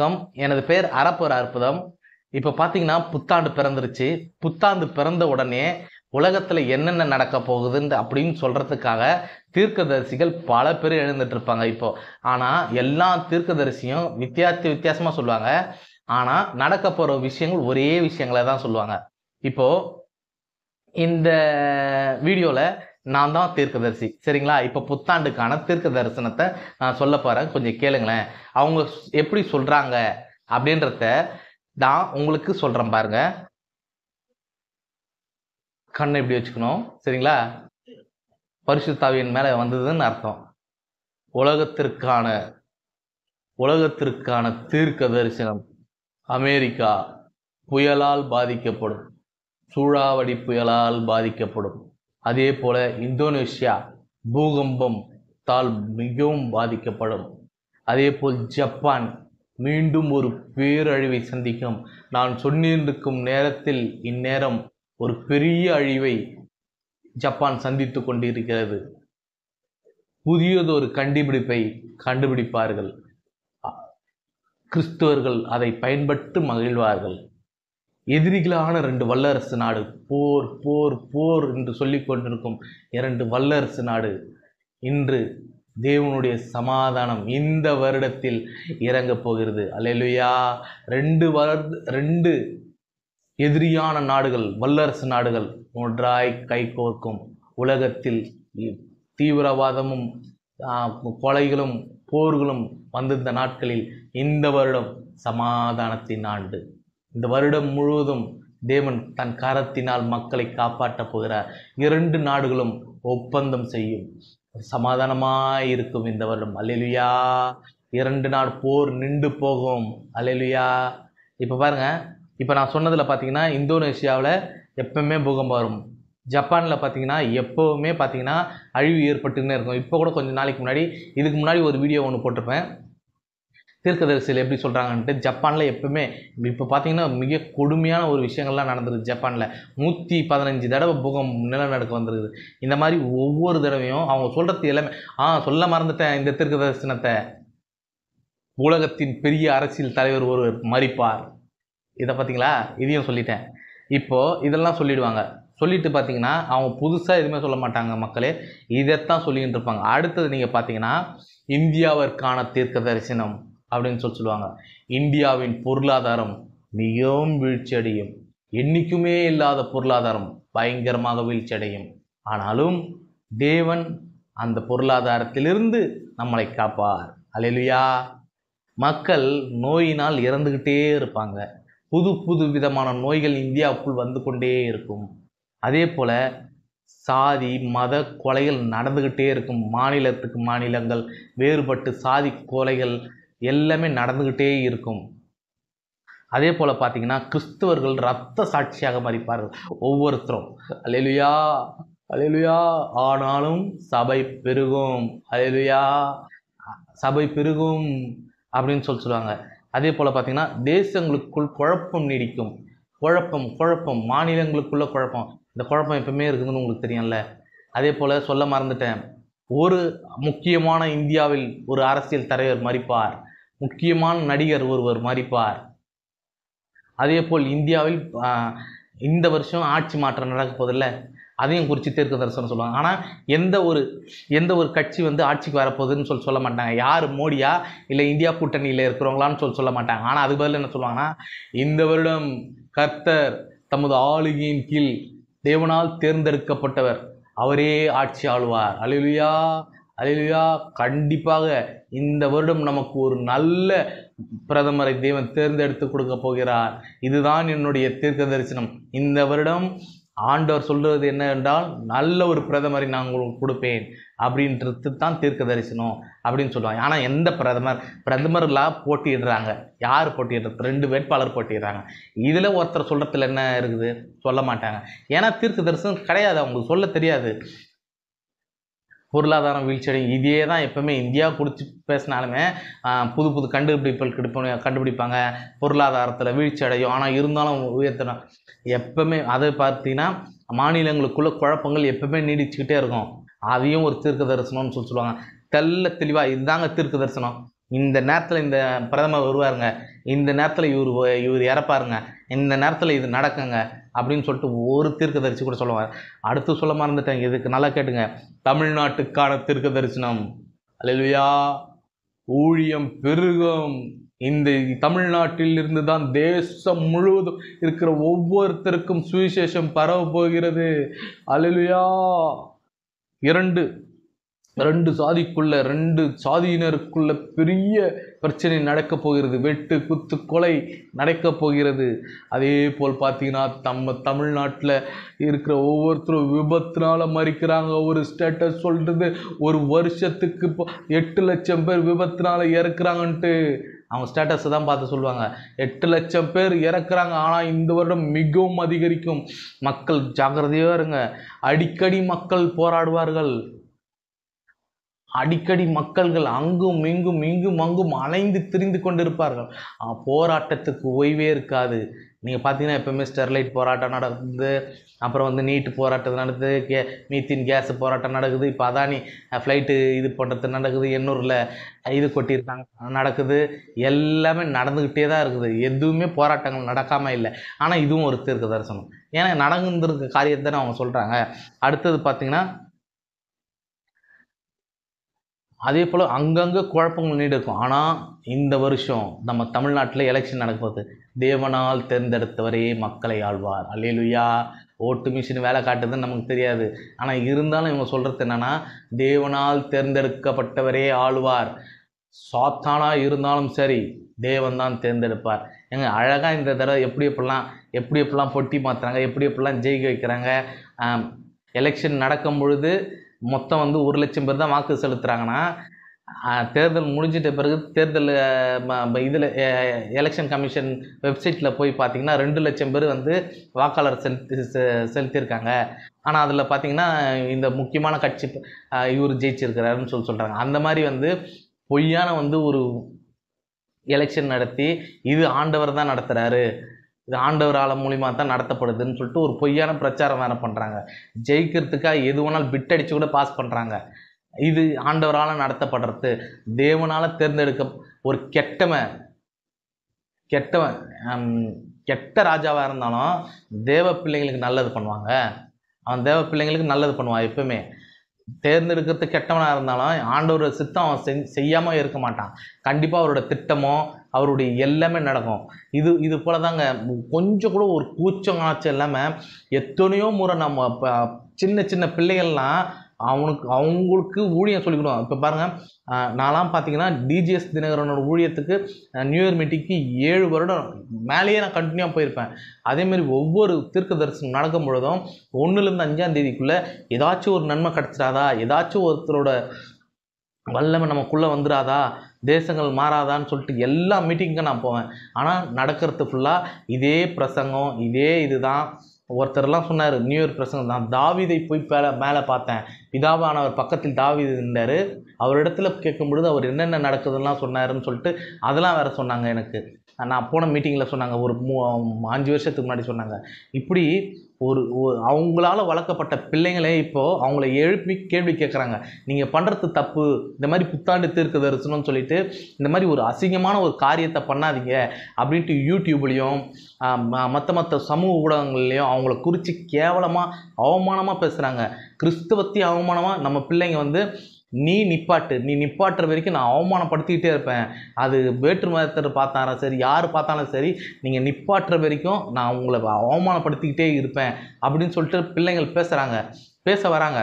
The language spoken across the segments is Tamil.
வணக்கம் எனது பேர் அறப்பர் அற்புதம் இப்போ பார்த்தீங்கன்னா புத்தாண்டு பிறந்துருச்சு புத்தாண்டு பிறந்த உடனே உலகத்தில் என்னென்ன நடக்க போகுதுன்னு அப்படின்னு சொல்கிறதுக்காக தீர்க்கதரிசிகள் பல பேர் எழுந்துட்டு இருப்பாங்க இப்போ ஆனால் எல்லா தீர்க்கதரிசியும் வித்தியாச வித்தியாசமாக சொல்லுவாங்க ஆனால் நடக்க போகிற விஷயங்கள் ஒரே விஷயங்களை தான் சொல்லுவாங்க இப்போது இந்த வீடியோவில் நான் தான் தீர்க்கதரிசி சரிங்களா இப்போ புத்தாண்டுக்கான தீர்க்க தரிசனத்தை நான் சொல்ல போகிறேன் கொஞ்சம் கேளுங்களேன் அவங்க எப்படி சொல்கிறாங்க அப்படின்றத நான் உங்களுக்கு சொல்கிறேன் பாருங்க கண்ணை இப்படி வச்சுக்கணும் சரிங்களா பரிசுத்தாவியின் மேலே வந்ததுன்னு அர்த்தம் உலகத்திற்கான உலகத்திற்கான தீர்க்க தரிசனம் அமெரிக்கா புயலால் பாதிக்கப்படும் சூழாவடி புயலால் பாதிக்கப்படும் அதே போல் இந்தோனேஷியா பூகம்பம் தால் மிகவும் பாதிக்கப்படும் அதே போல் ஜப்பான் மீண்டும் ஒரு பேரழிவை சந்திக்கும் நான் சொன்னிருக்கும் நேரத்தில் இந்நேரம் ஒரு பெரிய அழிவை ஜப்பான் சந்தித்து கொண்டிருக்கிறது புதியதொரு கண்டுபிடிப்பை கண்டுபிடிப்பார்கள் கிறிஸ்துவர்கள் அதை பயன்பட்டு மகிழ்வார்கள் எதிரிகளான ரெண்டு வல்லரசு நாடு போர் போர் போர் என்று சொல்லி கொண்டிருக்கும் இரண்டு வல்லரசு நாடு இன்று தேவனுடைய சமாதானம் இந்த வருடத்தில் இறங்க போகிறது அலையலுயா ரெண்டு வர ரெண்டு எதிரியான நாடுகள் வல்லரசு நாடுகள் ஒன்றாய் கைகோர்க்கும் உலகத்தில் தீவிரவாதமும் கொலைகளும் போர்களும் வந்திருந்த நாட்களில் இந்த வருடம் சமாதானத்தின் ஆண்டு இந்த வருடம் முழுவதும் தேவன் தன் கரத்தினால் மக்களை காப்பாற்றப் போகிறார் இரண்டு நாடுகளும் ஒப்பந்தம் செய்யும் சமாதானமாக இருக்கும் இந்த வருடம் அலையிலுயா இரண்டு நாள் போர் நின்று போகும் அலையிலுயா இப்போ பாருங்கள் இப்போ நான் சொன்னதில் பார்த்தீங்கன்னா இந்தோனேஷியாவில் எப்பவுமே பூகம்பம் வரும் ஜப்பானில் பார்த்தீங்கன்னா எப்போவுமே பார்த்தீங்கன்னா அழிவு ஏற்பட்டுன்னே இருக்கும் இப்போ கூட கொஞ்சம் நாளைக்கு முன்னாடி இதுக்கு முன்னாடி ஒரு வீடியோ ஒன்று போட்டிருப்பேன் தீர்க்கதரிசியில் எப்படி சொல்கிறாங்கன்ட்டு ஜப்பானில் எப்பவுமே இப்போ பார்த்தீங்கன்னா மிக கொடுமையான ஒரு விஷயங்கள்லாம் நடந்துருது ஜப்பானில் நூற்றி பதினஞ்சு தடவை பூகம் நிலநடுக்க வந்துருது இந்த மாதிரி ஒவ்வொரு தடவையும் அவங்க சொல்கிறது எல்லாமே ஆ சொல்ல மறந்துட்டேன் இந்த தரிசனத்தை உலகத்தின் பெரிய அரசியல் தலைவர் ஒரு மறிப்பார் இதை பார்த்தீங்களா இதையும் சொல்லிட்டேன் இப்போது இதெல்லாம் சொல்லிவிடுவாங்க சொல்லிட்டு பார்த்தீங்கன்னா அவங்க புதுசாக எதுவுமே சொல்ல மாட்டாங்க மக்களே இதைத்தான் சொல்லிக்கிட்டு இருப்பாங்க அடுத்தது நீங்கள் பார்த்தீங்கன்னா இந்தியாவிற்கான தீர்க்க தரிசனம் அப்படின்னு சொல்லி சொல்லுவாங்க இந்தியாவின் பொருளாதாரம் மிகவும் வீழ்ச்சியடையும் என்றைக்குமே இல்லாத பொருளாதாரம் பயங்கரமாக வீழ்ச்சியடையும் ஆனாலும் தேவன் அந்த பொருளாதாரத்திலிருந்து நம்மளை காப்பார் அலையிலையா மக்கள் நோயினால் இறந்துக்கிட்டே இருப்பாங்க புது புது விதமான நோய்கள் இந்தியாவுக்குள் வந்து கொண்டே இருக்கும் அதே போல் சாதி மத கொலைகள் நடந்துக்கிட்டே இருக்கும் மாநிலத்துக்கு மாநிலங்கள் வேறுபட்டு சாதி கொலைகள் எல்லாமே நடந்துக்கிட்டே இருக்கும் அதே போல் பார்த்தீங்கன்னா கிறிஸ்தவர்கள் ரத்த சாட்சியாக மறிப்பார்கள் ஒவ்வொருத்தரும் அலையிலுயா அலையிலுயா ஆனாலும் சபை பெருகும் அலையிலுயா சபை பெருகும் அப்படின்னு சொல்லி சொல்லுவாங்க அதே போல் பார்த்திங்கன்னா தேசங்களுக்குள் குழப்பம் நீடிக்கும் குழப்பம் குழப்பம் மாநிலங்களுக்குள்ள குழப்பம் இந்த குழப்பம் எப்பவுமே இருக்குதுன்னு உங்களுக்கு தெரியும்ல அதே போல் சொல்ல மறந்துட்டேன் ஒரு முக்கியமான இந்தியாவில் ஒரு அரசியல் தலைவர் மறிப்பார் முக்கியமான நடிகர் ஒருவர் மறிப்பார் அதே போல் இந்தியாவில் இந்த வருஷம் ஆட்சி மாற்றம் நடக்க போதில்ல அதையும் குறித்து தெற்கு தரிசனம் சொல்லுவாங்க ஆனால் எந்த ஒரு எந்த ஒரு கட்சி வந்து ஆட்சிக்கு வரப்போகுதுன்னு சொல்லி சொல்ல மாட்டாங்க யார் மோடியா இல்லை இந்தியா கூட்டணியில் இருக்கிறவங்களான்னு சொல்லி சொல்ல மாட்டாங்க ஆனால் அது பதில் என்ன சொல்லுவாங்கன்னா இந்த வருடம் கர்த்தர் தமது ஆளுகையின் கீழ் தேவனால் தேர்ந்தெடுக்கப்பட்டவர் அவரே ஆட்சி ஆளுவார் அலுலியா அலையிலுயா கண்டிப்பாக இந்த வருடம் நமக்கு ஒரு நல்ல பிரதமரை தெய்வம் தேர்ந்தெடுத்து கொடுக்க போகிறார் இதுதான் என்னுடைய தீர்க்க தரிசனம் இந்த வருடம் ஆண்டவர் சொல்கிறது என்னவென்றால் நல்ல ஒரு பிரதமரை நான் உங்களுக்கு கொடுப்பேன் அப்படின்றது தான் தீர்க்க தரிசனம் அப்படின்னு சொல்லுவாங்க ஆனால் எந்த பிரதமர் பிரதமர்லாம் போட்டியிடுறாங்க யார் போட்டியிடுறது ரெண்டு வேட்பாளர் போட்டிடுறாங்க இதில் ஒருத்தர் சொல்கிறதுல என்ன இருக்குது சொல்ல மாட்டாங்க ஏன்னா தீர்க்க தரிசனம் கிடையாது அவங்களுக்கு சொல்ல தெரியாது பொருளாதாரம் வீழ்ச்சியடையும் இதே தான் எப்போவுமே இந்தியா குடிச்சு பேசினாலுமே புது புது கண்டுபிடிப்புகள் கிடைப்ப கண்டுபிடிப்பாங்க பொருளாதாரத்தில் வீழ்ச்சி அடையும் ஆனால் இருந்தாலும் உயர்த்தணும் எப்பவுமே அதை பார்த்தீங்கன்னா மாநிலங்களுக்குள்ள குழப்பங்கள் எப்பவுமே நீடிச்சுக்கிட்டே இருக்கும் அதையும் ஒரு தீர்க்க தரிசனம்னு சொல்லி சொல்லுவாங்க தெல்ல தெளிவாக இதுதாங்க தீர்க்க தரிசனம் இந்த நேரத்தில் இந்த பிரதமர் வருவாருங்க இந்த நேரத்தில் இவர் இவர் இறப்பாருங்க இந்த நேரத்தில் இது நடக்குங்க அப்படின்னு சொல்லிட்டு ஒரு தரிசி கூட சொல்லுவாங்க அடுத்து சொல்ல மறந்துட்டேன் இதுக்கு நல்லா கேட்டுங்க தமிழ்நாட்டுக்கான தீர்க்க தரிசனம் அலுவயா ஊழியம் பெருகும் இந்த தமிழ்நாட்டில் இருந்து தான் தேசம் முழுவதும் இருக்கிற ஒவ்வொருத்தருக்கும் சுவிசேஷம் பரவ போகிறது அலுவயா இரண்டு ரெண்டு சாதிக்குள்ள ரெண்டு சாதியினருக்குள்ள பெரிய பிரச்சனை நடக்கப் போகிறது வெட்டு குத்து கொலை நடக்கப் போகிறது அதே போல் பார்த்தீங்கன்னா நம்ம தமிழ்நாட்டில் இருக்கிற ஒவ்வொருத்தரும் விபத்துனால மறிக்கிறாங்க ஒரு ஸ்டேட்டஸ் சொல்கிறது ஒரு வருஷத்துக்கு இப்போ எட்டு லட்சம் பேர் விபத்துனால இறக்குறாங்கன்ட்டு அவங்க ஸ்டேட்டஸை தான் பார்த்து சொல்லுவாங்க எட்டு லட்சம் பேர் இறக்குறாங்க ஆனால் இந்த வருடம் மிகவும் அதிகரிக்கும் மக்கள் ஜாக்கிரதையாக இருங்க அடிக்கடி மக்கள் போராடுவார்கள் அடிக்கடி மக்கள்கள் அங்கும் இங்கும் இங்கும் அங்கும் அலைந்து திரிந்து கொண்டிருப்பார்கள் போராட்டத்துக்கு ஓய்வே இருக்காது நீங்கள் பார்த்தீங்கன்னா எப்போவுமே ஸ்டெர்லைட் போராட்டம் நடக்குது அப்புறம் வந்து நீட்டு போராட்டம் நடக்குது கே மீத்தின் கேஸ் போராட்டம் நடக்குது இப்போ அதானி ஃப்ளைட்டு இது பண்ணுறது நடக்குது எண்ணூரில் இது கொட்டியிருக்காங்க நடக்குது எல்லாமே நடந்துக்கிட்டே தான் இருக்குது எதுவுமே போராட்டங்கள் நடக்காமல் இல்லை ஆனால் இதுவும் ஒரு தீர்க்க தரிசனம் ஏன்னா நடந்துருக்க காரியத்தை அவங்க சொல்கிறாங்க அடுத்தது பார்த்திங்கன்னா அதே போல் அங்கங்கே குழப்பங்கள் நீடிக்கும் ஆனால் இந்த வருஷம் நம்ம தமிழ்நாட்டில் எலெக்ஷன் நடக்கும்போது தேவனால் தேர்ந்தெடுத்தவரே மக்களை ஆழ்வார் அல்லேலுயா ஓட்டு மிஷின் வேலை காட்டுதுன்னு நமக்கு தெரியாது ஆனால் இருந்தாலும் இவங்க சொல்கிறது என்னென்னா தேவனால் தேர்ந்தெடுக்கப்பட்டவரே ஆழ்வார் சாத்தானாக இருந்தாலும் சரி தேவன் தான் தேர்ந்தெடுப்பார் எங்க அழகாக இந்த தடவை எப்படி எப்படிலாம் எப்படி எப்படிலாம் பொட்டி மாற்றுறாங்க எப்படி எப்படிலாம் ஜெயிக்க வைக்கிறாங்க எலெக்ஷன் நடக்கும் பொழுது மொத்தம் வந்து ஒரு லட்சம் பேர் தான் வாக்கு செலுத்துகிறாங்கன்னா தேர்தல் முடிஞ்சிட்ட பிறகு தேர்தல் இதில் எலெக்ஷன் கமிஷன் வெப்சைட்டில் போய் பார்த்தீங்கன்னா ரெண்டு லட்சம் பேர் வந்து வாக்காளர் செலுத்தி செலுத்தியிருக்காங்க ஆனால் அதில் பார்த்தீங்கன்னா இந்த முக்கியமான கட்சி இவர் ஜெயிச்சிருக்கிறாருன்னு சொல்லி சொல்கிறாங்க அந்த மாதிரி வந்து பொய்யான வந்து ஒரு எலெக்ஷன் நடத்தி இது ஆண்டவர் தான் நடத்துகிறாரு இது ஆண்டவர் ஆலம் மூலிமா தான் நடத்தப்படுதுன்னு சொல்லிட்டு ஒரு பொய்யான பிரச்சாரம் வேறு பண்ணுறாங்க ஜெயிக்கிறதுக்காக எது வேணாலும் பிட் அடித்து கூட பாஸ் பண்ணுறாங்க இது ஆண்டவரால் நடத்தப்படுறது தேவனால் தேர்ந்தெடுக்க ஒரு கெட்டவன் கெட்டவன் கெட்ட ராஜாவாக இருந்தாலும் தேவ பிள்ளைங்களுக்கு நல்லது பண்ணுவாங்க அவன் தேவ பிள்ளைங்களுக்கு நல்லது பண்ணுவான் எப்பவுமே தேர்ந்தெடுக்கிறது கெட்டவனாக இருந்தாலும் ஆண்டவர் சித்தம் அவன் செய் செய்யாமல் இருக்க மாட்டான் கண்டிப்பாக அவரோட திட்டமோ அவருடைய எல்லாமே நடக்கும் இது இது போல் தாங்க கொஞ்சம் கூட ஒரு கூச்சம் ஆச்சு இல்லாமல் எத்தனையோ முறை நம்ம சின்ன சின்ன பிள்ளைகள்லாம் அவனுக்கு அவங்களுக்கு ஊழியம் சொல்லிக்கணும் இப்போ பாருங்கள் நான்லாம் பார்த்தீங்கன்னா டிஜிஎஸ் தினகரனோட ஊழியத்துக்கு நியூ இயர் மீட்டிங்க்கு ஏழு வருடம் மேலேயே நான் கண்டினியூவாக போயிருப்பேன் அதேமாரி ஒவ்வொரு தீர்க்க தரிசனம் நடக்கும் பொழுதும் ஒன்றுலேருந்து அஞ்சாம் தேதிக்குள்ளே ஏதாச்சும் ஒரு நன்மை கிடச்சிடாதா ஏதாச்சும் ஒருத்தரோட வல்லமை நமக்குள்ளே வந்துடாதா தேசங்கள் மாறாதான்னு சொல்லிட்டு எல்லா மீட்டிங்க்கும் நான் போவேன் ஆனால் நடக்கிறது ஃபுல்லாக இதே பிரசங்கம் இதே இது ஒருத்தர்லாம் சொன்னார் நியூ இயர் பிரசங்கம் நான் தாவிதை போய் மேலே மேலே பார்த்தேன் பிதாவானவர் பக்கத்தில் தாவிது இருந்தார் அவரிடத்துல கேட்கும் பொழுது அவர் என்னென்ன நடக்குதுலாம் சொன்னாருன்னு சொல்லிட்டு அதெல்லாம் வேறு சொன்னாங்க எனக்கு நான் போன மீட்டிங்கில் சொன்னாங்க ஒரு மூ அஞ்சு வருஷத்துக்கு முன்னாடி சொன்னாங்க இப்படி ஒரு அவங்களால வளர்க்கப்பட்ட பிள்ளைங்களே இப்போது அவங்கள எழுப்பி கேள்வி கேட்குறாங்க நீங்கள் பண்ணுறது தப்பு இந்த மாதிரி புத்தாண்டு தீர்க்க தரிசனம்னு சொல்லிட்டு இந்த மாதிரி ஒரு அசிங்கமான ஒரு காரியத்தை பண்ணாதீங்க அப்படின்ட்டு யூடியூப்லேயும் மற்ற மற்ற சமூக ஊடகங்கள்லேயும் அவங்கள குறித்து கேவலமாக அவமானமாக பேசுகிறாங்க கிறிஸ்துவத்தி அவமானமாக நம்ம பிள்ளைங்க வந்து நீ நிப்பாட்டு நீ நிப்பாட்டுற வரைக்கும் நான் அவமானப்படுத்திக்கிட்டே இருப்பேன் அது வேற்று மதத்தை பார்த்தாலும் சரி யார் பார்த்தாலும் சரி நீங்கள் நிப்பாட்டுற வரைக்கும் நான் உங்களை அவமானப்படுத்திக்கிட்டே இருப்பேன் அப்படின்னு சொல்லிட்டு பிள்ளைங்கள் பேசுகிறாங்க பேச வராங்க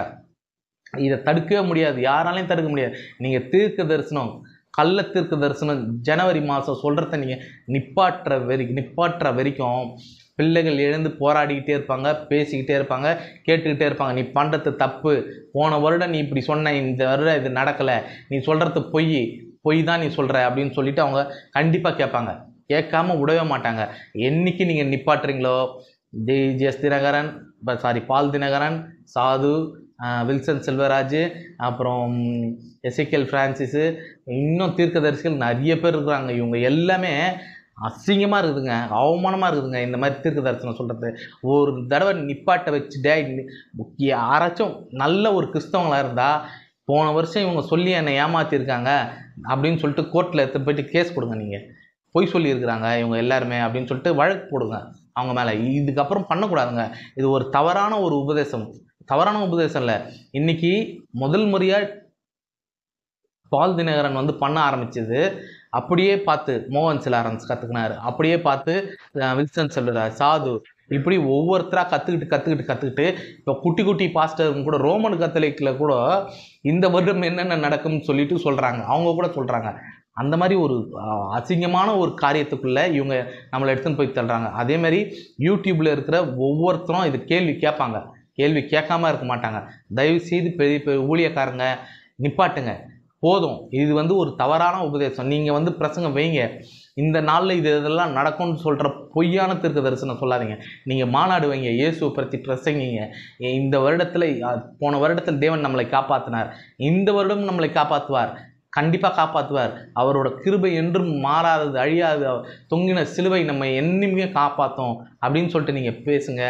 இதை தடுக்கவே முடியாது யாராலையும் தடுக்க முடியாது நீங்கள் தீர்க்க தரிசனம் கள்ள தீர்க்க தரிசனம் ஜனவரி மாதம் சொல்கிறத நீங்கள் நிப்பாட்டுற வரி நிப்பாட்டுற வரைக்கும் பிள்ளைகள் எழுந்து போராடிக்கிட்டே இருப்பாங்க பேசிக்கிட்டே இருப்பாங்க கேட்டுக்கிட்டே இருப்பாங்க நீ பண்ணுறது தப்பு போன வருடம் நீ இப்படி சொன்ன இந்த வருடம் இது நடக்கலை நீ சொல்கிறது பொய் பொய் தான் நீ சொல்கிற அப்படின்னு சொல்லிட்டு அவங்க கண்டிப்பாக கேட்பாங்க கேட்காம விடவே மாட்டாங்க என்றைக்கு நீங்கள் நிப்பாட்டுறீங்களோ ஜெய் ஜெஸ் Dhinakaran sorry Paul Dhinakaran Sadhu Wilson Selvaraj அப்புறம் எசிகேல் ஃப்ரான்சிஸு இன்னும் தீர்க்கதரிசிகள் நிறைய பேர் இருக்கிறாங்க இவங்க எல்லாமே அசிங்கமாக இருக்குதுங்க அவமானமாக இருக்குதுங்க இந்த மாதிரி தீர்க்க தரிசனம் சொல்கிறது ஒரு தடவை நிப்பாட்டை வச்சு டே யாராச்சும் நல்ல ஒரு கிறிஸ்தவங்களாக இருந்தால் போன வருஷம் இவங்க சொல்லி என்னை ஏமாற்றிருக்காங்க அப்படின்னு சொல்லிட்டு கோர்ட்டில் எடுத்து போயிட்டு கேஸ் கொடுங்க நீங்கள் பொய் சொல்லியிருக்கிறாங்க இவங்க எல்லாருமே அப்படின்னு சொல்லிட்டு வழக்கு போடுங்க அவங்க மேலே இதுக்கப்புறம் பண்ணக்கூடாதுங்க இது ஒரு தவறான ஒரு உபதேசம் தவறான உபதேசம் இல்லை இன்றைக்கி முதல் முறையாக பால் தினகரன் வந்து பண்ண ஆரம்பிச்சது அப்படியே பார்த்து மோகன் சிலாரன்ஸ் கற்றுக்கினாரு அப்படியே பார்த்து வில்சன் செல்லுறார் சாது இப்படி ஒவ்வொருத்தராக கற்றுக்கிட்டு கற்றுக்கிட்டு கற்றுக்கிட்டு இப்போ குட்டி குட்டி பாஸ்டர் கூட ரோமன் கத்தலிக்கில் கூட இந்த வருடம் என்னென்ன நடக்கும்னு சொல்லிட்டு சொல்கிறாங்க அவங்க கூட சொல்கிறாங்க அந்த மாதிரி ஒரு அசிங்கமான ஒரு காரியத்துக்குள்ளே இவங்க நம்மளை எடுத்துன்னு போய் தள்ளுறாங்க அதேமாதிரி யூடியூப்பில் இருக்கிற ஒவ்வொருத்தரும் இது கேள்வி கேட்பாங்க கேள்வி கேட்காம இருக்க மாட்டாங்க தயவுசெய்து பெரிய பெரிய ஊழியக்காரங்க நிப்பாட்டுங்க போதும் இது வந்து ஒரு தவறான உபதேசம் நீங்கள் வந்து பிரசங்கம் வைங்க இந்த நாளில் இது இதெல்லாம் நடக்கும்னு சொல்கிற பொய்யான தீர்க்க தரிசனம் சொல்லாதீங்க நீங்கள் மாநாடு வைங்க இயேசுவை பற்றி பிரசங்கிங்க இந்த வருடத்தில் போன வருடத்தில் தேவன் நம்மளை காப்பாற்றினார் இந்த வருடம் நம்மளை காப்பாற்றுவார் கண்டிப்பாக காப்பாற்றுவார் அவரோட கிருபை என்றும் மாறாதது அழியாது தொங்கின சிலுவை நம்ம என்னையுமே காப்பாற்றும் அப்படின்னு சொல்லிட்டு நீங்கள் பேசுங்க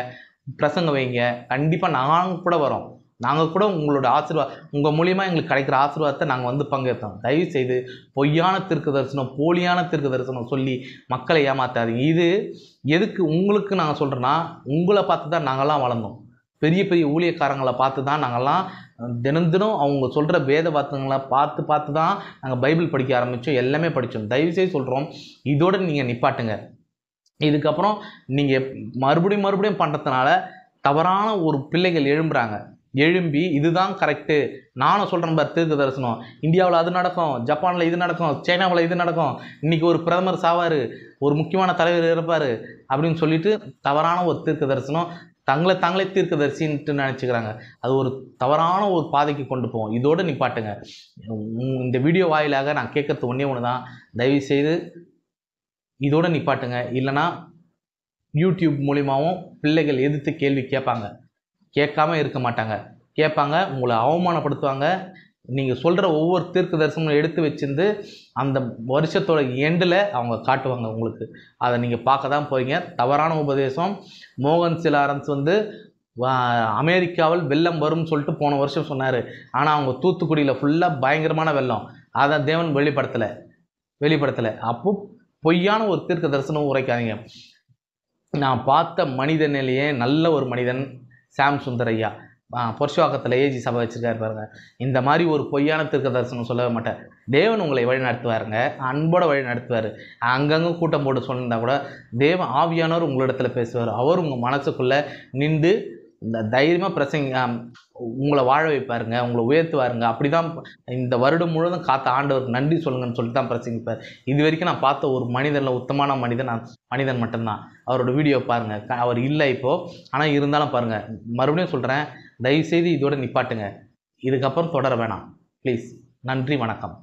பிரசங்க வைங்க கண்டிப்பாக நாங்கள் கூட வரோம் நாங்கள் கூட உங்களோட ஆசீர்வா உங்கள் மூலியமாக எங்களுக்கு கிடைக்கிற ஆசீர்வாதத்தை நாங்கள் வந்து பங்கேற்றோம் தயவு செய்து பொய்யான திருக்கு தரிசனம் போலியான திருக்கு தரிசனம் சொல்லி மக்களை ஏமாற்றாது இது எதுக்கு உங்களுக்கு நாங்கள் சொல்கிறோன்னா உங்களை பார்த்து தான் நாங்கள்லாம் வளர்ந்தோம் பெரிய பெரிய ஊழியக்காரங்களை பார்த்து தான் நாங்கள்லாம் தினம் தினம் அவங்க சொல்கிற வேத வார்த்தைங்களை பார்த்து பார்த்து தான் நாங்கள் பைபிள் படிக்க ஆரம்பித்தோம் எல்லாமே படித்தோம் தயவுசெய்து சொல்கிறோம் இதோடு நீங்கள் நிப்பாட்டுங்க இதுக்கப்புறம் நீங்கள் மறுபடியும் மறுபடியும் பண்ணுறதுனால தவறான ஒரு பிள்ளைகள் எழும்புறாங்க எழும்பி இதுதான் கரெக்டு நானும் சொல்கிறேன் பார் தீர்க்க தரிசனம் இந்தியாவில் அது நடக்கும் ஜப்பானில் இது நடக்கும் சைனாவில் இது நடக்கும் இன்றைக்கி ஒரு பிரதமர் சாவார் ஒரு முக்கியமான தலைவர் இருப்பார் அப்படின்னு சொல்லிட்டு தவறான ஒரு தீர்க்க தரிசனம் தங்களை தங்களை தீர்க்க தரிசின்ட்டு நினச்சிக்கிறாங்க அது ஒரு தவறான ஒரு பாதைக்கு கொண்டு போவோம் இதோடு பாட்டுங்க இந்த வீடியோ வாயிலாக நான் கேட்குறது ஒன்றே ஒன்று தான் தயவுசெய்து இதோடு பாட்டுங்க இல்லைனா யூடியூப் மூலிமாவும் பிள்ளைகள் எதிர்த்து கேள்வி கேட்பாங்க கேட்காம இருக்க மாட்டாங்க கேட்பாங்க உங்களை அவமானப்படுத்துவாங்க நீங்கள் சொல்கிற ஒவ்வொரு தீர்க்க தரிசனங்களும் எடுத்து வச்சிருந்து அந்த வருஷத்தோட எண்டில் அவங்க காட்டுவாங்க உங்களுக்கு அதை நீங்கள் பார்க்க தான் போவீங்க தவறான உபதேசம் மோகன் சிலாரன்ஸ் வந்து அமெரிக்காவில் வெள்ளம் வரும்னு சொல்லிட்டு போன வருஷம் சொன்னார் ஆனால் அவங்க தூத்துக்குடியில் ஃபுல்லாக பயங்கரமான வெள்ளம் அதை தேவன் வெளிப்படுத்தலை வெளிப்படுத்தலை அப்போ பொய்யான ஒரு தீர்க்க தரிசனம் உரைக்காதீங்க நான் பார்த்த மனிதனிலேயே நல்ல ஒரு மனிதன் சாம் சுந்தரையா பொருஷவாக்கத்தில் ஏஜி சபை வச்சுருக்காரு பாருங்க இந்த மாதிரி ஒரு பொய்யான திருக்க தரிசனம் சொல்லவே மாட்டேன் தேவன் உங்களை வழி நடத்துவாருங்க அன்போட வழி நடத்துவார் அங்கங்கே கூட்டம் போட்டு சொல்லியிருந்தா கூட தேவன் ஆவியானவர் உங்களிடத்தில் பேசுவார் அவர் உங்கள் மனசுக்குள்ளே நின்று இந்த தைரியமாக பிரசங்க உங்களை வாழ வைப்பாருங்க உங்களை உயர்த்துவாருங்க அப்படி தான் இந்த வருடம் முழுவதும் காத்த ஆண்டவருக்கு நன்றி சொல்லுங்கன்னு சொல்லிட்டு தான் பிரசங்கிப்பார் இது வரைக்கும் நான் பார்த்த ஒரு மனிதனில் உத்தமான மனிதன் மனிதன் மட்டும்தான் அவரோட வீடியோ பாருங்கள் அவர் இல்லை இப்போது ஆனால் இருந்தாலும் பாருங்கள் மறுபடியும் சொல்கிறேன் தயவுசெய்து இதோட நிப்பாட்டுங்க இதுக்கப்புறம் தொடர வேணாம் ப்ளீஸ் நன்றி வணக்கம்